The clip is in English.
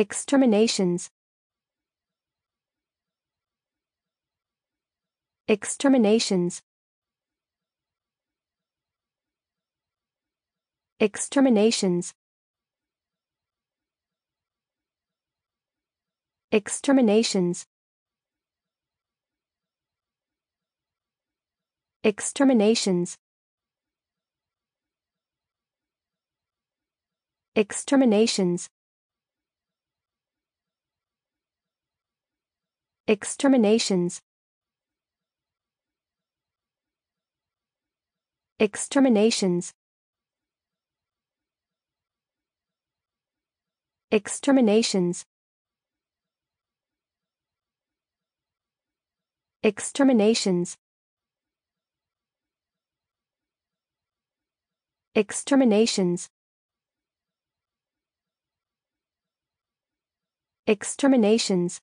Exterminations Exterminations Exterminations Exterminations Exterminations Exterminations Exterminations Exterminations Exterminations Exterminations Exterminations Exterminations